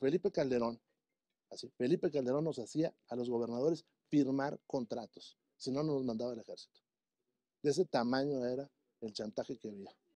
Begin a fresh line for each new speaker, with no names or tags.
Felipe Calderón, así, Felipe Calderón nos hacía a los gobernadores firmar contratos, si no nos mandaba el ejército. De ese tamaño era el chantaje que había.